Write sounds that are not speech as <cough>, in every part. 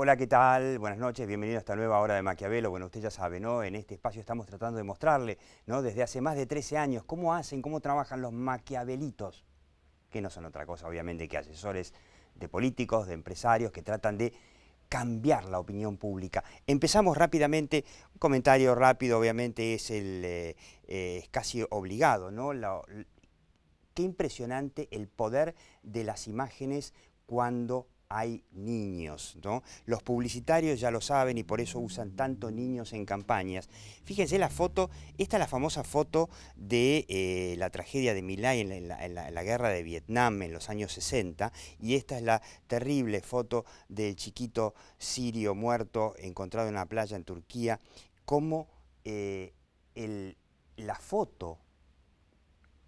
Hola, ¿qué tal? Buenas noches, bienvenido a esta nueva hora de Maquiavelo. Bueno, usted ya sabe, ¿no? En este espacio estamos tratando de mostrarle, ¿no? Desde hace más de 13 años, cómo hacen, cómo trabajan los maquiavelitos, que no son otra cosa, obviamente, que asesores de políticos, de empresarios, que tratan de cambiar la opinión pública. Empezamos rápidamente, un comentario rápido, obviamente, es el eh, eh, casi obligado, ¿no? qué impresionante el poder de las imágenes cuando hay niños, ¿no? Los publicitarios ya lo saben y por eso usan tanto niños en campañas. Fíjense la foto, esta es la famosa foto de eh, la tragedia de Milay en la, guerra de Vietnam en los años 60 y esta es la terrible foto del chiquito sirio muerto encontrado en una playa en Turquía, cómo eh, la foto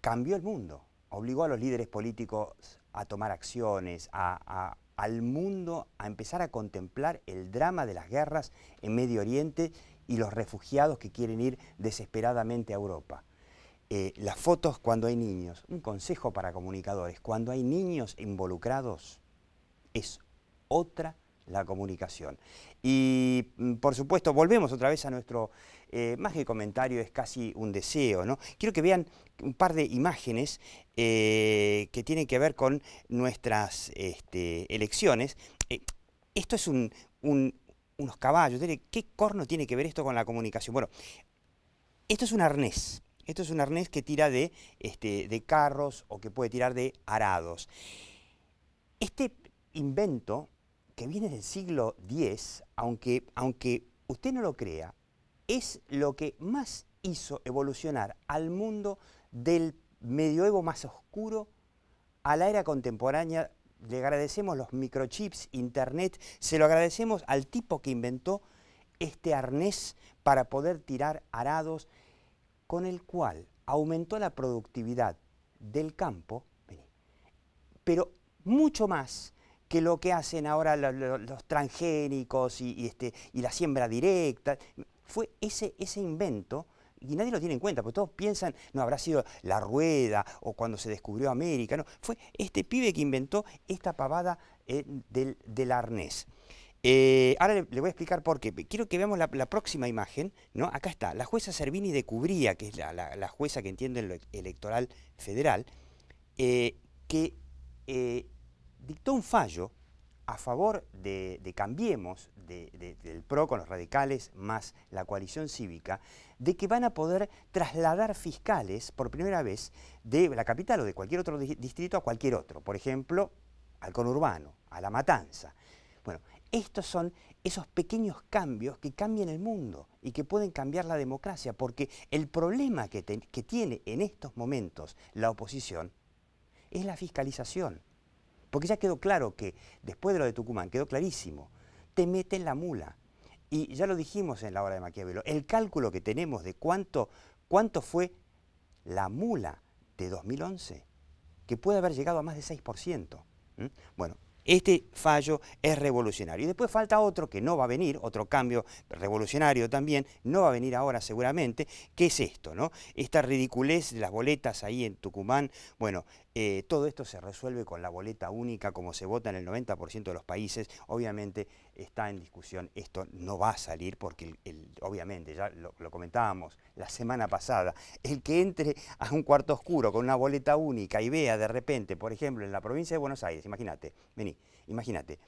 cambió el mundo, obligó a los líderes políticos a tomar acciones, a al mundo a empezar a contemplar el drama de las guerras en Medio Oriente y los refugiados que quieren ir desesperadamente a Europa. Eh, las fotos cuando hay niños, un consejo para comunicadores, cuando hay niños involucrados es otra la comunicación. Y mm, por supuesto, volvemos otra vez a nuestro eh, más que comentario, es casi un deseo. ¿no? Quiero que vean un par de imágenes eh, que tienen que ver con nuestras este, elecciones. Eh, esto es unos caballos. ¿Qué corno tiene que ver esto con la comunicación? Bueno, esto es un arnés. Esto es un arnés que tira de, este, de carros o que puede tirar de arados. Este invento que viene del siglo X, aunque, aunque usted no lo crea, es lo que más hizo evolucionar al mundo del medioevo más oscuro a la era contemporánea. Le agradecemos los microchips, internet, se lo agradecemos al tipo que inventó este arnés para poder tirar arados, con el cual aumentó la productividad del campo, pero mucho más que lo que hacen ahora los, transgénicos este, y la siembra directa fue ese, ese invento y nadie lo tiene en cuenta, porque todos piensan, no, habrá sido la rueda o cuando se descubrió América, no, fue este pibe que inventó esta pavada eh, del, arnés. Eh, ahora le, voy a explicar por qué. Quiero que veamos la, próxima imagen, ¿no? Acá está, la jueza Servini de Cubría, que es la, jueza que entiende lo electoral federal, eh, que dictó un fallo a favor de, Cambiemos, del PRO con los radicales, más la coalición cívica, de que van a poder trasladar fiscales por primera vez de la capital o de cualquier otro distrito a cualquier otro, por ejemplo, al conurbano, a La Matanza. Bueno, estos son esos pequeños cambios que cambian el mundo y que pueden cambiar la democracia, porque el problema que, que tiene en estos momentos la oposición es la fiscalización. Porque ya quedó claro que, después de lo de Tucumán, quedó clarísimo, te meten la mula. Y ya lo dijimos en la hora de Maquiavelo, el cálculo que tenemos de cuánto, cuánto fue la mula de 2011, que puede haber llegado a más de 6%. ¿Mm? Bueno, este fallo es revolucionario. Y después falta otro que no va a venir, otro cambio revolucionario también, no va a venir ahora seguramente, que es esto, ¿no? Esta ridiculez de las boletas ahí en Tucumán. Bueno, eh, todo esto se resuelve con la boleta única, como se vota en el 90% de los países. Obviamente está en discusión, esto no va a salir porque, obviamente, ya lo, comentábamos la semana pasada, el que entre a un cuarto oscuro con una boleta única y vea de repente, por ejemplo, en la provincia de Buenos Aires, imagínate, vení, imagínate,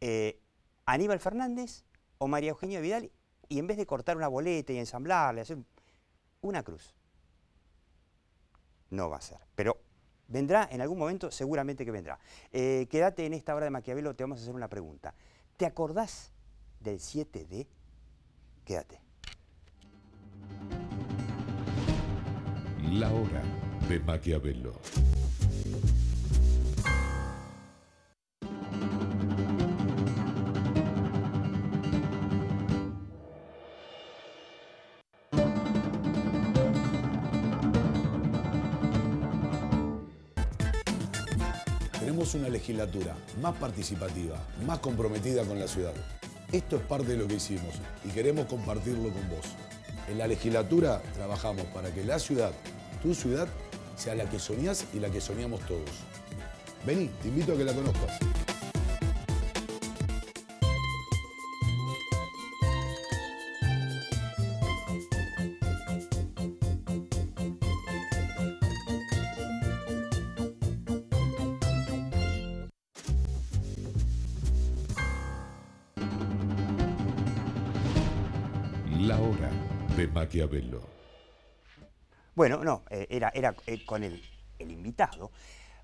eh, Aníbal Fernández o María Eugenia Vidal, y en vez de cortar una boleta y ensamblarla, hacer una cruz. No va a ser, pero Vendrá en algún momento, seguramente que vendrá. Eh, quédate en esta hora de Maquiavelo, te vamos a hacer una pregunta. ¿Te acordás del 7 d Quédate. La hora de Maquiavelo. una legislatura más participativa, más comprometida con la ciudad. Esto es parte de lo que hicimos y queremos compartirlo con vos. En la legislatura trabajamos para que la ciudad, tu ciudad, sea la que soñás y la que soñamos todos. Vení, te invito a que la conozcas. Bueno, no, eh, era, era eh, con el, invitado.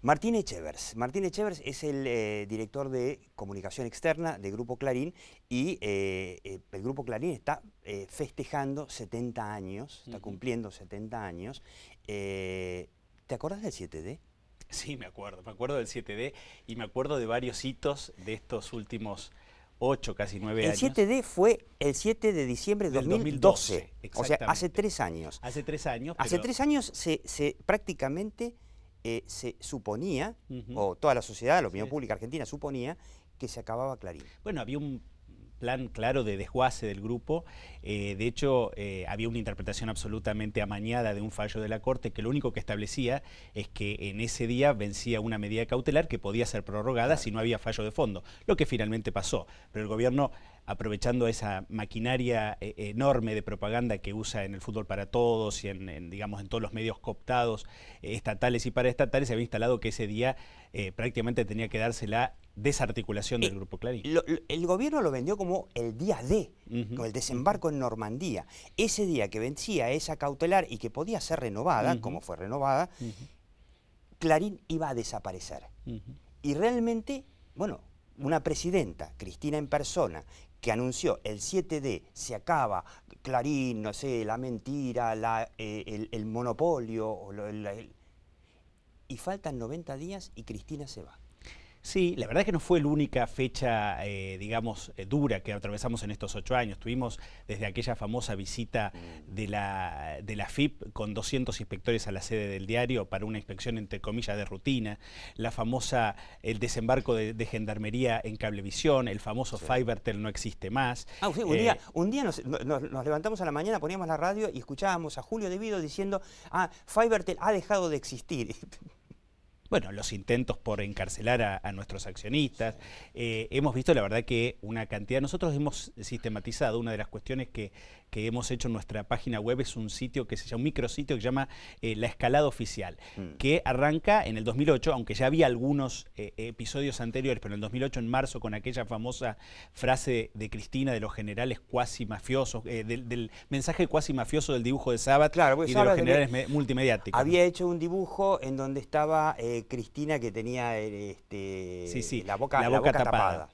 Martín Echevers. Martín Echevers es el eh, director de comunicación externa de Grupo Clarín y el Grupo Clarín está festejando 70 años, está cumpliendo 70 años. ¿Te acordás del 7D? Sí, me acuerdo. Me acuerdo del 7D y me acuerdo de varios hitos de estos últimos años 8, casi 9 años. El 7D fue el 7 de diciembre de 2012, o sea, hace tres años. Hace tres años. Hace tres años se, prácticamente eh, se suponía, o toda la sociedad, la opinión pública argentina suponía, que se acababa Clarín. Bueno, había un plan claro de desguace del grupo. Eh, de hecho, eh, había una interpretación absolutamente amañada de un fallo de la Corte que lo único que establecía es que en ese día vencía una medida cautelar que podía ser prorrogada si no había fallo de fondo, lo que finalmente pasó. Pero el gobierno aprovechando esa maquinaria eh, enorme de propaganda que usa en el fútbol para todos y en, digamos, en todos los medios cooptados eh, estatales y paraestatales, se había instalado que ese día eh, prácticamente tenía que darse la desarticulación del Grupo Clarín. el gobierno lo vendió como el día D, con el desembarco en Normandía. Ese día que vencía esa cautelar y que podía ser renovada, como fue renovada, Clarín iba a desaparecer. Y realmente, bueno, una presidenta, Cristina en persona, que anunció el 7D se acaba Clarín, no sé, la mentira, la, eh, el, monopolio, o y faltan 90 días y Cristina se va. Sí, la verdad es que no fue la única fecha, eh, digamos, eh, dura que atravesamos en estos ocho años. Tuvimos desde aquella famosa visita de la, de la FIP con 200 inspectores a la sede del diario para una inspección, entre comillas, de rutina, la famosa, el desembarco de, gendarmería en Cablevisión, el famoso Fibertel no existe más. Ah, un, día, eh, un día nos, levantamos a la mañana, poníamos la radio y escuchábamos a Julio Vido diciendo, ah, Fibertel ha dejado de existir. <laughs> bueno, los intentos por encarcelar a, nuestros accionistas. Eh, hemos visto, la verdad, que una cantidad... Nosotros hemos sistematizado, una de las cuestiones que, hemos hecho en nuestra página web es un sitio que se llama, un micrositio que se llama eh, La Escalada Oficial, mm. que arranca en el 2008, aunque ya había algunos eh, episodios anteriores, pero en el 2008, en marzo, con aquella famosa frase de Cristina de los generales cuasi mafiosos, del, mensaje cuasi mafioso del dibujo de Sabat y de los generales multimediáticos. Había hecho un dibujo en donde estaba... Eh, Cristina que tenía eh, este, la, boca, la, boca tapada.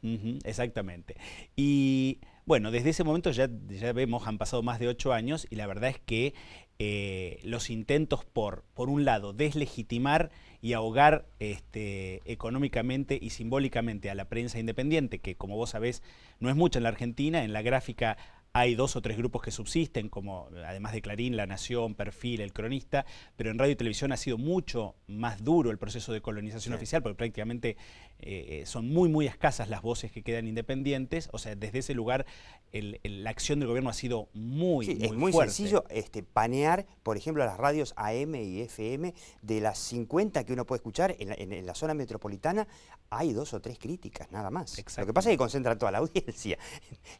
exactamente. Y bueno, desde ese momento ya, ya vemos, han pasado más de ocho años y la verdad es que eh, los intentos por, por un lado, deslegitimar y ahogar este, económicamente y simbólicamente a la prensa independiente, que como vos sabés no es mucha en la Argentina, en la gráfica hay dos o tres grupos que subsisten, como además de Clarín, La Nación, Perfil, El Cronista, pero en radio y televisión ha sido mucho más duro el proceso de colonización oficial, porque prácticamente eh, eh, son muy, muy escasas las voces que quedan independientes. O sea, desde ese lugar la acción del gobierno ha sido muy, sí, muy, es muy sencillo este, panear, por ejemplo, las radios AM y FM, de las 50 que uno puede escuchar en la, zona metropolitana, hay dos o tres críticas, nada más. Lo que pasa es que concentra toda la <laughs> audiencia.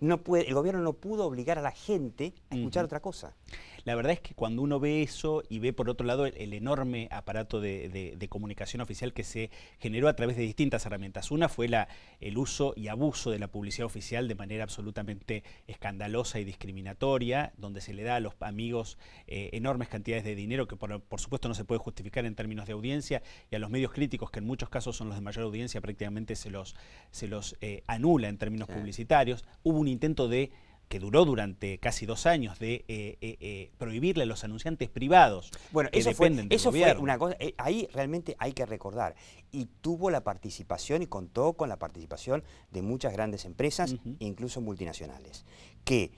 el gobierno no pudo obligar a la gente a escuchar otra cosa. La verdad es que cuando uno ve eso y ve por otro lado el, enorme aparato de, comunicación oficial que se generó a través de distintas herramientas. Una fue el uso y abuso de la publicidad oficial de manera absolutamente escandalosa y discriminatoria, donde se le da a los amigos eh, enormes cantidades de dinero que por, supuesto no se puede justificar en términos de audiencia y a los medios críticos que en muchos casos son los de mayor audiencia prácticamente se los, se los eh, anula en términos publicitarios. Hubo un intento de que duró durante casi dos años de eh, eh, eh, prohibirle a los anunciantes privados. Bueno, eso, fue, eso fue una cosa, ahí realmente hay que recordar, y tuvo la participación y contó con la participación de muchas grandes empresas, incluso multinacionales, que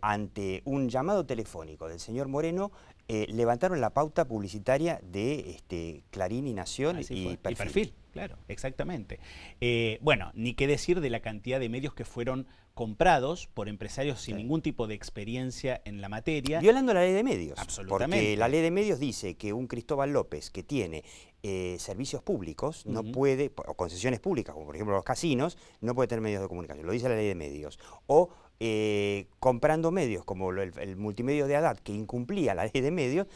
ante un llamado telefónico del señor Moreno eh, levantaron la pauta publicitaria de este, Clarín y Nación y perfil. perfil. Claro, exactamente. Eh, bueno, ni qué decir de la cantidad de medios que fueron comprados por empresarios sin ningún tipo de experiencia en la materia. Violando la ley de medios. Absolutamente. Porque la ley de medios dice que un Cristóbal López que tiene eh, servicios públicos no puede, o concesiones públicas, como por ejemplo los casinos, no puede tener medios de comunicación. Lo dice la ley de medios. O eh, comprando medios como el, multimedio de ADAT que incumplía la ley de medios,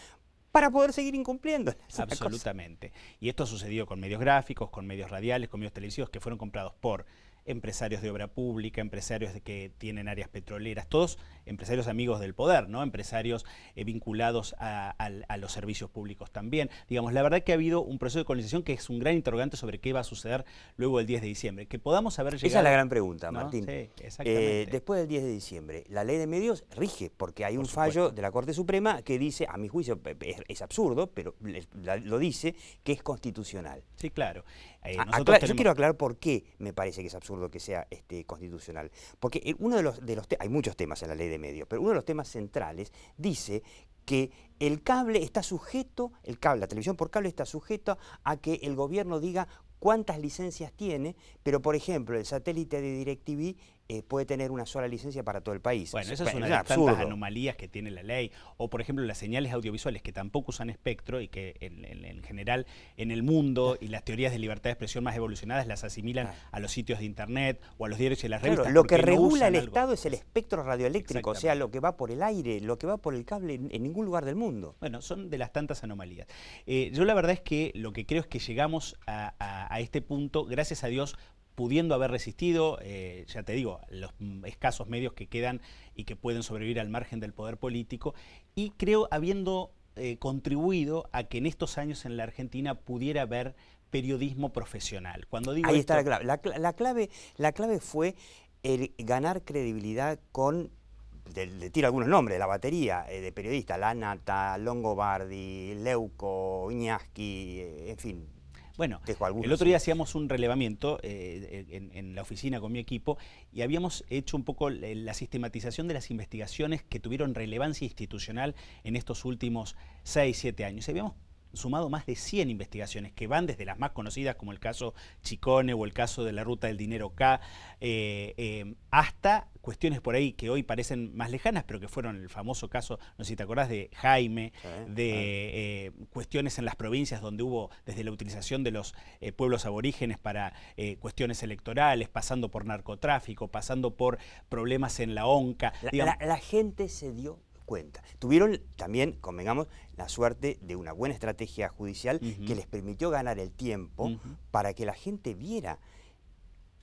para poder seguir incumpliendo. <laughs> Absolutamente. Y esto sucedió con medios gráficos, con medios radiales, con medios televisivos que fueron comprados por empresarios de obra pública, empresarios que tienen áreas petroleras, todos empresarios amigos del poder, ¿no? empresarios eh, vinculados a, los servicios públicos también. Digamos, la verdad que ha habido un proceso de colonización que es un gran interrogante sobre qué va a suceder luego del 10 de diciembre. Que podamos haber Esa es la gran pregunta, Martín. Eh, después del 10 de diciembre, la ley de medios rige, porque hay un fallo de la Corte Suprema que dice, a mi juicio es absurdo, pero lo dice, que es constitucional. Sí, claro. Eh, ah, yo quiero aclarar por qué me parece que es absurdo que sea este, constitucional. Porque uno de los, de los hay muchos temas en la ley de medios, pero uno de los temas centrales dice que el cable está sujeto, el cable, la televisión por cable está sujeta a que el gobierno diga cuántas licencias tiene, pero por ejemplo el satélite de DirecTV eh, puede tener una sola licencia para todo el país. Bueno, esa es una de las tantas anomalías que tiene la ley. O, por ejemplo, las señales audiovisuales que tampoco usan espectro y que en, general en el mundo y las teorías de libertad de expresión más evolucionadas las asimilan ah. a los sitios de internet o a los diarios y las claro, revistas. Lo que regula el Estado es el espectro radioeléctrico, o sea, lo que va por el aire, lo que va por el cable en, ningún lugar del mundo. Bueno, son de las tantas anomalías. Eh, yo la verdad es que lo que creo es que llegamos a este punto, gracias a Dios, pudiendo haber resistido, eh, ya te digo, los escasos medios que quedan y que pueden sobrevivir al margen del poder político, y creo habiendo eh, contribuido a que en estos años en la Argentina pudiera haber periodismo profesional. Cuando digo Ahí está la, clave. La, clave. fue el ganar credibilidad con le, tiro algunos nombres, la batería eh, de periodistas, Lanata, Longobardi, Leuco, Iñaski, en fin, bueno, el otro día hacíamos un relevamiento eh, en, la oficina con mi equipo y habíamos hecho un poco la sistematización de las investigaciones que tuvieron relevancia institucional en estos últimos seis siete años sumado más de 100 investigaciones que van desde las más conocidas como el caso Chicone o el caso de la ruta del dinero K, eh, eh, hasta cuestiones por ahí que hoy parecen más lejanas, pero que fueron el famoso caso, no sé si te acordás, de Jaime, de eh, cuestiones en las provincias donde hubo desde la utilización de los pueblos aborígenes para cuestiones electorales, pasando por narcotráfico, pasando por problemas en la ONCA. la gente se dio cuenta. Tuvieron también, convengamos, la suerte de una buena estrategia judicial que les permitió ganar el tiempo para que la gente viera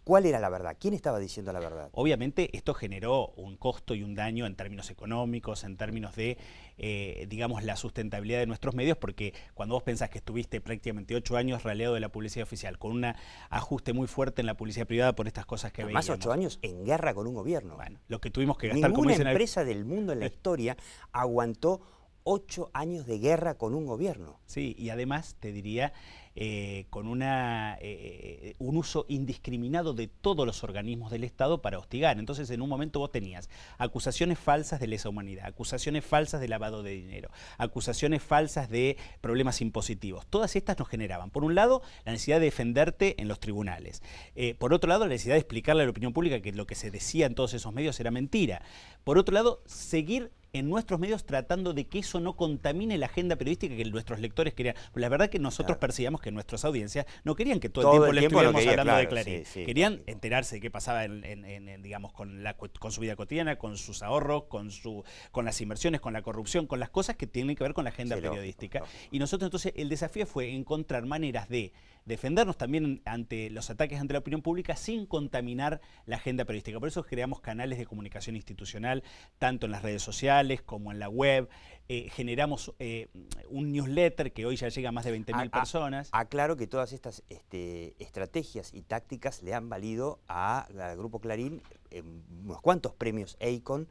¿Cuál era la verdad? ¿Quién estaba diciendo la verdad? Obviamente esto generó un costo y un daño en términos económicos, en términos de, eh, digamos, la sustentabilidad de nuestros medios, porque cuando vos pensás que estuviste prácticamente ocho años raleado de la publicidad oficial, con un ajuste muy fuerte en la publicidad privada por estas cosas que veíamos. Más ocho años en guerra con un gobierno. Bueno, lo que tuvimos que gastar... Ninguna como dicen empresa del mundo en la <laughs> historia aguantó ocho años de guerra con un gobierno. Sí, y además te diría eh, con una, eh, eh, un uso indiscriminado de todos los organismos del Estado para hostigar. Entonces, en un momento vos tenías acusaciones falsas de lesa humanidad, acusaciones falsas de lavado de dinero, acusaciones falsas de problemas impositivos. Todas estas nos generaban, por un lado, la necesidad de defenderte en los tribunales. por otro lado, la necesidad de explicarle a la opinión pública que lo que se decía en todos esos medios era mentira. Por otro lado, seguir en nuestros medios tratando de que eso no contamine la agenda periodística que nuestros lectores querían. Pues la verdad que nosotros percibíamos que nuestras audiencias no querían que todo, el tiempo, le estuviéramos hablando de Clarín. querían enterarse de qué pasaba en, digamos, con, su vida cotidiana, con sus ahorros, con, su, con las inversiones, con la corrupción, con las cosas que tienen que ver con la agenda periodística. Y nosotros entonces el desafío fue encontrar maneras de defendernos también ante los ataques ante la opinión pública sin contaminar la agenda periodística. Por eso creamos canales de comunicación institucional, tanto en las redes sociales como en la web, eh, generamos eh, un newsletter que hoy ya llega a más de 20.000 personas. Aclaro que todas estas este, estrategias y tácticas le han valido al Grupo Clarín unos cuantos premios EICON.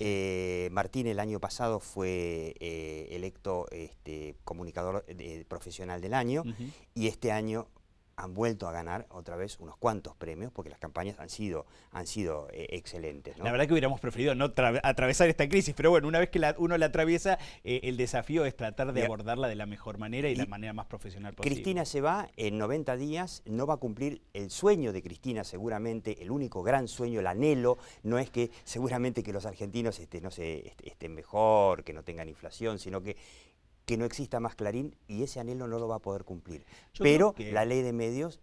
Eh, Martín el año pasado fue electo este, comunicador profesional del año y este año han vuelto a ganar otra vez unos cuantos premios porque las campañas han sido, han sido eh, excelentes. La verdad que hubiéramos preferido no atravesar esta crisis, pero bueno, una vez que uno la atraviesa, eh, el desafío es tratar de abordarla de la mejor manera y, de la manera más profesional posible. Cristina se va en 90 días, no va a cumplir el sueño de Cristina seguramente, el único gran sueño, el anhelo, no es que seguramente que los argentinos este, no se, estén mejor, que no tengan inflación, sino que que no exista más Clarín y ese anhelo no lo va a poder cumplir. Pero la ley de medios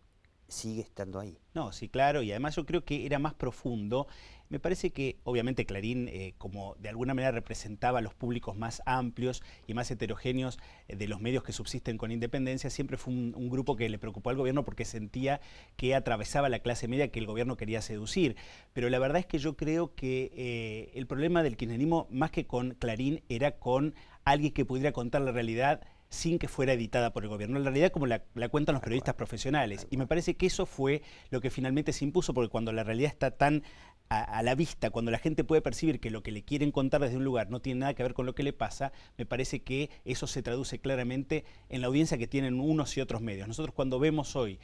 sigue estando ahí. No, sí, claro, y además yo creo que era más profundo. Me parece que obviamente Clarín, eh, como de alguna manera representaba a los públicos más amplios y más heterogéneos eh, de los medios que subsisten con independencia, siempre fue un, grupo que le preocupó al gobierno porque sentía que atravesaba la clase media que el gobierno quería seducir. Pero la verdad es que yo creo que eh, el problema del kirchnerismo, más que con Clarín, era con alguien que pudiera contar la realidad sin que fuera editada por el gobierno. La realidad, como la, cuentan los periodistas profesionales. Y me parece que eso fue lo que finalmente se impuso, porque cuando la realidad está tan a, la vista, cuando la gente puede percibir que lo que le quieren contar desde un lugar no tiene nada que ver con lo que le pasa, me parece que eso se traduce claramente en la audiencia que tienen unos y otros medios. Nosotros cuando vemos hoy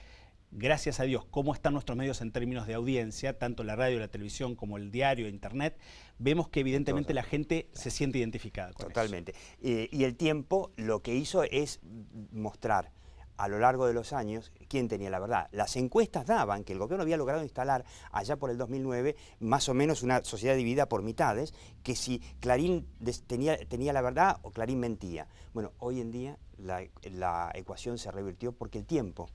gracias a Dios, cómo están nuestros medios en términos de audiencia, tanto la radio, la televisión como el diario, internet, vemos que evidentemente la gente se siente identificada Totalmente. Eh, y el tiempo lo que hizo es mostrar a lo largo de los años quién tenía la verdad. Las encuestas daban que el gobierno había logrado instalar allá por el 2009 más o menos una sociedad dividida por mitades, que si Clarín tenía, la verdad o Clarín mentía. Bueno, hoy en día la ecuación se revirtió porque el tiempo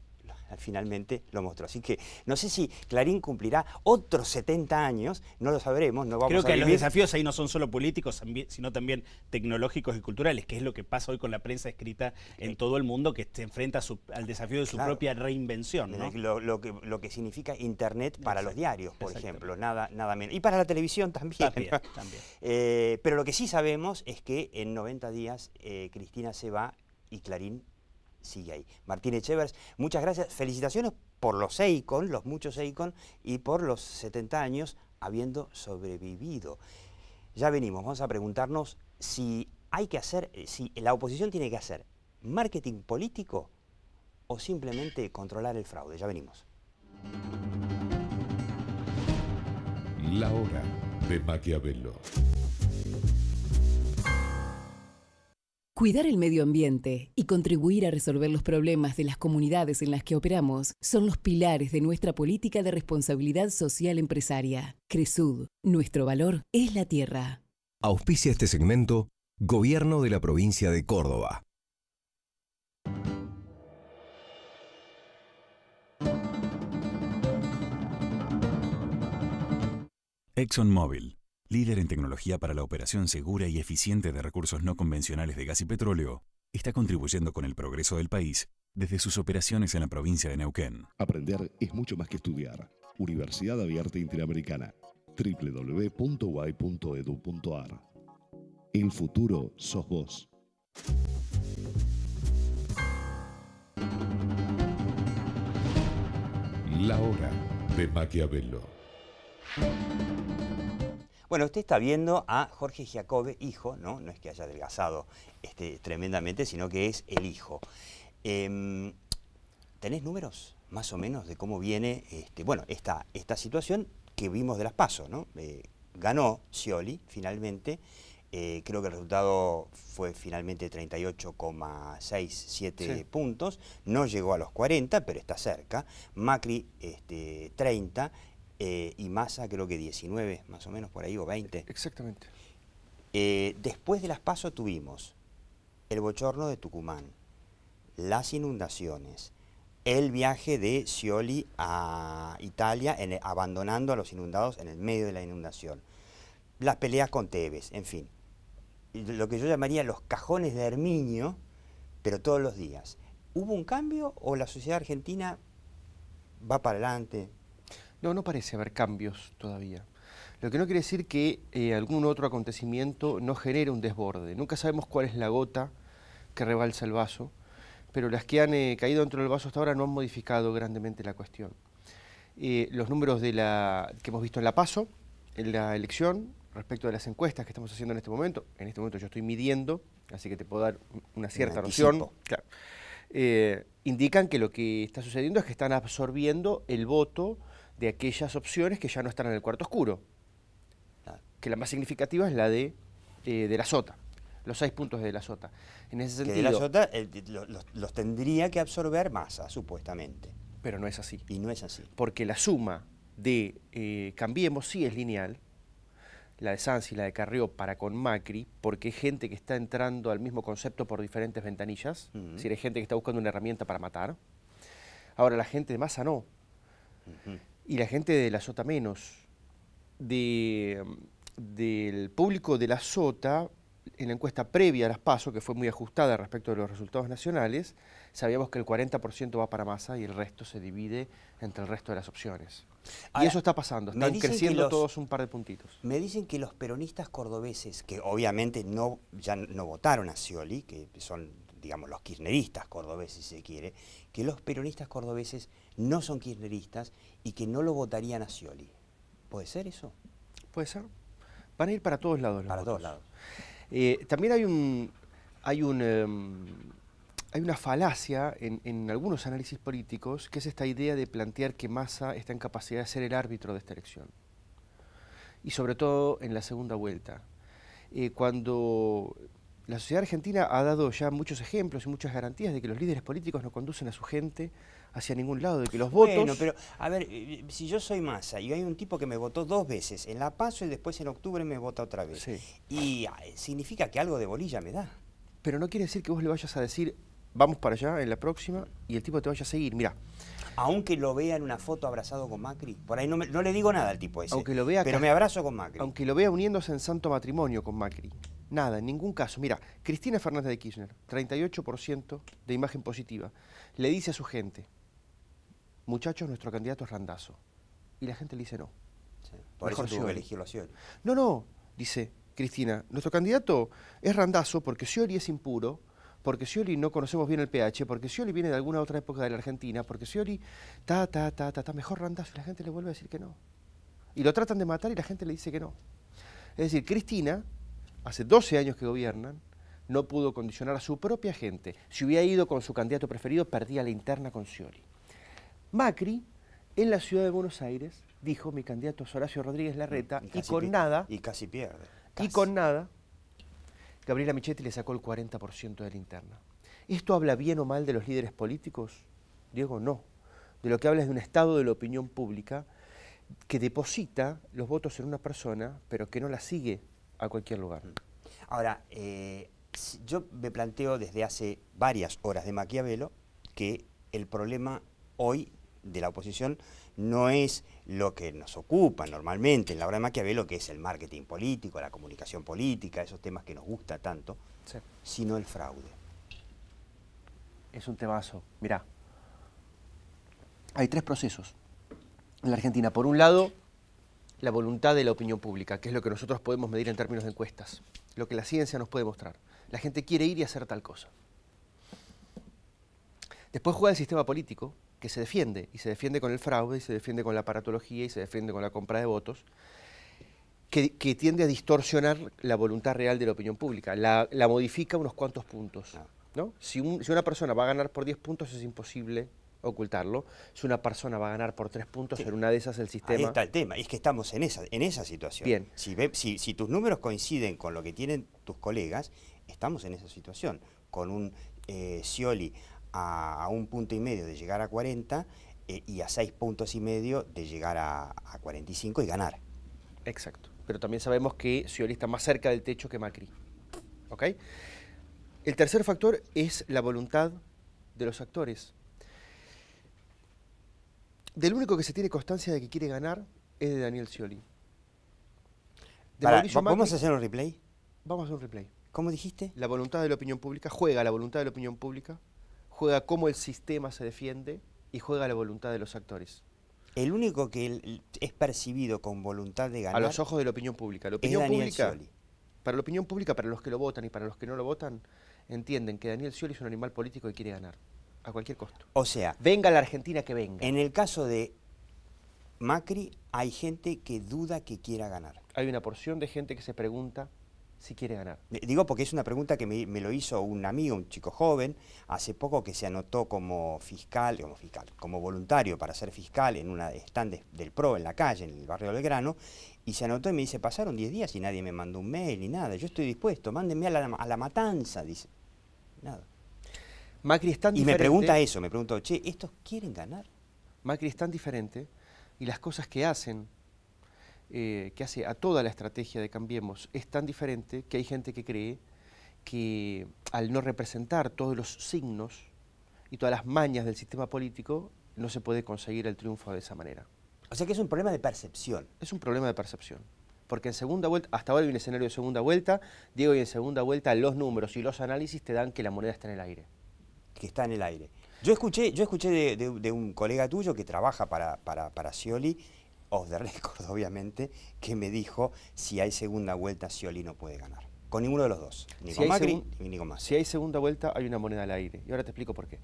finalmente lo mostró. Así que no sé si Clarín cumplirá otros 70 años, no lo sabremos, no vamos Creo que los desafíos ahí no son solo políticos, sino también tecnológicos y culturales, que es lo que pasa hoy con la prensa escrita en eh. todo el mundo, que se enfrenta al desafío de su propia reinvención. Lo, que, lo, que, significa Internet para los diarios, por ejemplo, nada, nada menos. Y para la televisión también. Eh, pero lo que sí sabemos es que en 90 días eh, Cristina se va y Clarín sigue ahí. Martín Echevers, muchas gracias. Felicitaciones por los EICON los muchos icon y por los 70 años habiendo sobrevivido. Ya venimos, vamos a preguntarnos si hay que hacer, eh, si la oposición tiene que hacer marketing político o simplemente controlar el fraude. Ya venimos. La hora de Maquiavelo. Cuidar el medio ambiente y contribuir a resolver los problemas de las comunidades en las que operamos son los pilares de nuestra política de responsabilidad social empresaria. Cresud, nuestro valor es la tierra. Auspicia este segmento Gobierno de la provincia de Córdoba. ExxonMobil líder en tecnología para la operación segura y eficiente de recursos no convencionales de gas y petróleo, está contribuyendo con el progreso del país desde sus operaciones en la provincia de Neuquén. Aprender es mucho más que estudiar. Universidad Abierta Interamericana, www.uay.edu.ar. El futuro sos vos. La hora de Maquiavelo. Bueno, usted está viendo a Jorge Giacobbe, hijo, ¿no? No es que haya adelgazado este, tremendamente, sino que es el hijo. Em, ¿Tenés números más o menos de cómo viene este, bueno, esta, esta situación que vimos de las PASO, ¿no? Eh, ganó Scioli finalmente. Eh, creo que el resultado fue finalmente 38,67 puntos. No llegó a los 40, pero está cerca. Macri este, 30 eh, y masa creo que 19, más o menos por ahí, o 20. Exactamente. Eh, después de las pasos tuvimos el bochorno de Tucumán, las inundaciones, el viaje de Scioli a Italia, abandonando a los inundados en el medio de la inundación, las peleas con Tevez, en fin. Lo que yo llamaría los cajones de Herminio, pero todos los días. ¿Hubo un cambio o la sociedad argentina va para adelante, no, no parece haber cambios todavía. Lo que no quiere decir que eh, algún otro acontecimiento no genere un desborde. Nunca sabemos cuál es la gota que rebalsa el vaso, pero las que han eh, caído dentro del vaso hasta ahora no han modificado grandemente la cuestión. Eh, los números de la, que hemos visto en la PASO, en la elección, respecto de las encuestas que estamos haciendo en este momento, en este momento yo estoy midiendo, así que te puedo dar una cierta indican que lo que está sucediendo es que están absorbiendo el voto de aquellas opciones que ya no están en el cuarto oscuro, que la más significativa es la de, eh, de la sota, los seis puntos de la sota. En ese sentido... de la sota los, tendría que absorber masa, supuestamente. Pero no es así. Y no es así. Porque la suma de eh, Cambiemos sí es lineal, la de Sanz y la de Carrió para con Macri, porque es gente que está entrando al mismo concepto por diferentes ventanillas, si es decir, hay gente que está buscando una herramienta para matar. Ahora, la gente de masa no y la gente de la Sota menos. del público de la Sota, en la encuesta previa a las PASO, que fue muy ajustada respecto de los resultados nacionales, sabíamos que el 40% va para masa y el resto se divide entre el resto de las opciones. y eso está pasando, están creciendo todos un par de puntitos. Me dicen que los peronistas cordobeses, que obviamente no, ya no votaron a Scioli, que son digamos los kirchneristas cordobeses si se quiere, que los peronistas cordobeses no son kirchneristas y que no lo votarían a Scioli. ¿Puede ser eso? Puede ser. Van a ir para todos lados. para todos lados. Eh, también hay un hay un em, hay una falacia en, algunos análisis políticos que es esta idea de plantear que Massa está en capacidad de ser el árbitro de esta elección. Y sobre todo en la segunda vuelta. Eh, cuando la sociedad argentina ha dado ya muchos ejemplos y muchas garantías de que los líderes políticos no conducen a su gente hacia ningún lado, de que los votos... Bueno, pero a ver, eh, eh, si yo soy masa y hay un tipo que me votó dos veces, en La Paso y después en octubre me vota otra vez, y significa que algo de bolilla me da. Pero no quiere decir que vos le vayas a decir, vamos para allá en la próxima, y el tipo te vaya a seguir, mira aunque lo vea en una foto abrazado con Macri. Por ahí no, no le digo nada al tipo ese. Aunque lo vea pero me abrazo con Macri. Aunque lo vea uniéndose en santo matrimonio con Macri. Nada, en ningún caso. Mira, Cristina Fernández de Kirchner, 38% de imagen positiva, le dice a su gente, muchachos, nuestro candidato es Randazo. Y la gente le dice no. por Mejor eso tuvo elegirlo a No, no, dice Cristina, nuestro candidato es Randazo porque Scioli es impuro, porque Scioli no conocemos bien el pH, porque Scioli viene de alguna otra época de la Argentina, porque Scioli, ta, ta, ta, ta, ta, mejor randazo, y la gente le vuelve a decir que no. Y lo tratan de matar y la gente le dice que no. Es decir, Cristina hace 12 años que gobiernan, no pudo condicionar a su propia gente. Si hubiera ido con su candidato preferido, perdía la interna con Scioli. Macri, en la ciudad de Buenos Aires, dijo, mi candidato es Horacio Rodríguez Larreta, y, con nada... Y casi pierde. Y con nada, Gabriela Michetti le sacó el 40% de la interna. ¿Esto habla bien o mal de los líderes políticos? Diego, no. De lo que habla es de un estado de la opinión pública que deposita los votos en una persona, pero que no la sigue a cualquier lugar. Ahora, eh, yo me planteo desde hace varias horas de Maquiavelo que el problema hoy de la oposición no es lo que nos ocupa normalmente en la obra de Maquiavelo, que es el marketing político, la comunicación política, esos temas que nos gusta tanto, sino el fraude. Es un temazo. Mirá, hay tres procesos en la Argentina. Por un lado, la voluntad de la opinión pública, que es lo que nosotros podemos medir en términos de encuestas, lo que la ciencia nos puede mostrar. La gente quiere ir y hacer tal cosa. Después juega el sistema político, que se defiende, y se defiende con el fraude, y se defiende con la paratología, y se defiende con la compra de votos, que, tiende a distorsionar la voluntad real de la opinión pública, la, modifica unos cuantos puntos. Si, si una persona va a ganar por 10 puntos es imposible ocultarlo. Si una persona va a ganar por tres puntos en una de esas el sistema... Ahí está el tema, y es que estamos en esa, en esa situación. Bien. Si, tus números coinciden con lo que tienen tus colegas, estamos en esa situación. Con un eh, a, un punto y medio de llegar a 40 eh, y a seis puntos y medio de llegar a, 45 y ganar. Exacto. Pero también sabemos que Sioli está más cerca del techo que Macri. ¿Ok? El tercer factor es la voluntad de los actores del único que se tiene constancia de que quiere ganar es de Daniel Scioli. ¿Vamos a hacer un replay? Vamos a hacer un replay. ¿Cómo dijiste? La voluntad de la opinión pública juega la voluntad de la opinión pública, juega cómo el sistema se defiende y juega la voluntad de los actores. El único que es percibido con voluntad de ganar. A los ojos de la opinión pública. Daniel Scioli. Para la opinión pública, para los que lo votan y para los que no lo votan, entienden que Daniel Scioli es un animal político que quiere ganar. A cualquier costo. O sea... Venga la Argentina que venga. En el caso de Macri hay gente que duda que quiera ganar. Hay una porción de gente que se pregunta si quiere ganar. Digo porque es una pregunta que me, lo hizo un amigo, un chico joven, hace poco que se anotó como fiscal, como fiscal, como voluntario para ser fiscal en una de, del PRO en la calle, en el barrio Belgrano, y se anotó y me dice, pasaron 10 días y nadie me mandó un mail ni nada, yo estoy dispuesto, mándenme a la matanza, dice. Nada. Macri es tan y diferente. Y me pregunta eso, me pregunto, che, ¿estos quieren ganar? Macri es tan diferente y las cosas que hacen, eh, que hace a toda la estrategia de Cambiemos, es tan diferente que hay gente que cree que al no representar todos los signos y todas las mañas del sistema político, no se puede conseguir el triunfo de esa manera. O sea que es un problema de percepción. Es un problema de percepción. Porque en segunda vuelta, hasta ahora hay un escenario de segunda vuelta, Diego, y en segunda vuelta los números y los análisis te dan que la moneda está en el aire que está en el aire. Yo escuché, yo escuché de, un colega tuyo que trabaja para, para, para Scioli, off the record <laughs> obviamente, que me dijo, si hay segunda vuelta, Scioli no puede ganar. Con ninguno de los dos, ni con Macri ni con Macri. Si hay segunda vuelta, hay una moneda al aire. Y ahora te explico por qué.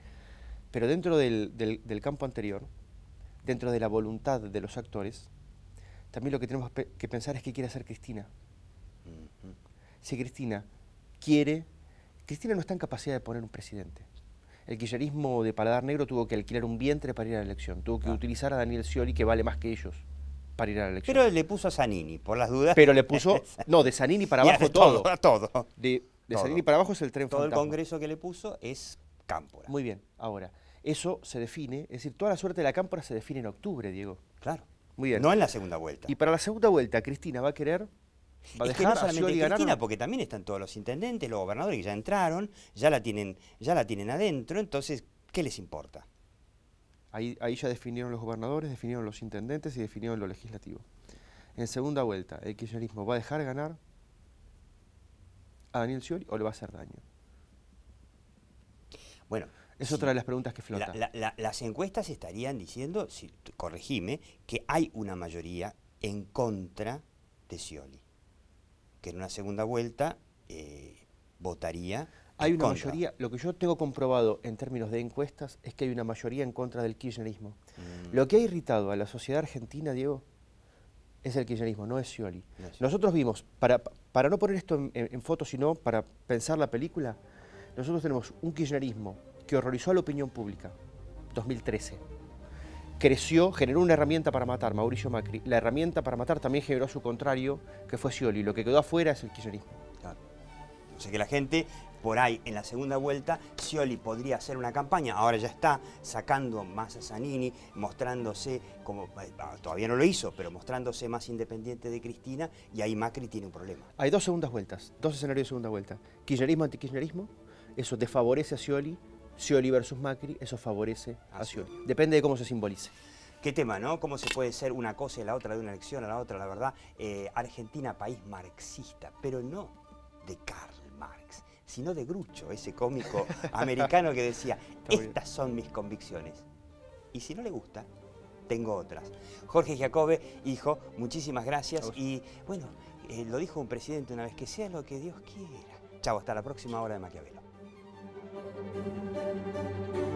Pero dentro del, campo anterior, dentro de la voluntad de los actores, también lo que tenemos que pensar es qué quiere hacer Cristina. Si Cristina quiere... Cristina no está en capacidad de poner un presidente el kirchnerismo de Paladar Negro tuvo que alquilar un vientre para ir a la elección, tuvo que ah. utilizar a Daniel Scioli, que vale más que ellos, para ir a la elección. Pero le puso a Zanini, por las dudas. Pero le puso, <laughs> no, de Zanini para abajo todo. Para todo. De, Zanini para abajo es el tren Todo el Congreso que le puso es Cámpora. Muy bien, ahora, eso se define, es decir, toda la suerte de la Cámpora se define en octubre, Diego. Claro. Muy bien. No en la segunda vuelta. Y para la segunda vuelta, Cristina va a querer Va a dejar no solamente porque también están todos los intendentes, los gobernadores que ya entraron, ya la tienen, ya la tienen adentro, entonces, ¿qué les importa? Ahí, ya definieron los gobernadores, definieron los intendentes y definieron lo legislativo. En segunda vuelta, ¿el kirchnerismo va a dejar ganar a Daniel Scioli o le va a hacer daño? Bueno, es otra de las preguntas que flota. las encuestas estarían diciendo, si, corregime, que hay una mayoría en contra de Scioli que en una segunda vuelta eh, votaría. Hay una mayoría, lo que yo tengo comprobado en términos de encuestas es que hay una mayoría en contra del kirchnerismo. Mm. Lo que ha irritado a la sociedad argentina, Diego, es el kirchnerismo, no es Scioli. nosotros vimos, para, para no poner esto en, foto en fotos, sino para pensar la película, nosotros tenemos un kirchnerismo que horrorizó a la opinión pública, 2013 creció, generó una herramienta para matar, Mauricio Macri. La herramienta para matar también generó su contrario, que fue Scioli. Lo que quedó afuera es el kirchnerismo. Claro. O sea que la gente por ahí en la segunda vuelta, Scioli podría hacer una campaña, ahora ya está sacando más a Zanini, mostrándose como, eh, ah, todavía no lo hizo, pero mostrándose más independiente de Cristina y ahí Macri tiene un problema. Hay dos segundas vueltas, dos escenarios de segunda vuelta, kirchnerismo, antikirchnerismo, eso desfavorece a Scioli, Scioli versus Macri, eso favorece a Scioli. Depende de cómo se simbolice. Qué tema, ¿no? Cómo se puede ser una cosa y la otra, de una elección a la otra, la verdad. Eh, Argentina, país marxista, pero no de Karl Marx, sino de Grucho, ese cómico <laughs> americano que decía, estas son mis convicciones. Y si no le gusta, tengo otras. Jorge Jacobe, hijo, muchísimas gracias. Y bueno, eh, lo dijo un presidente una vez, que sea lo que Dios quiera. Chau, hasta la próxima hora de Maquiavelo. Thank you.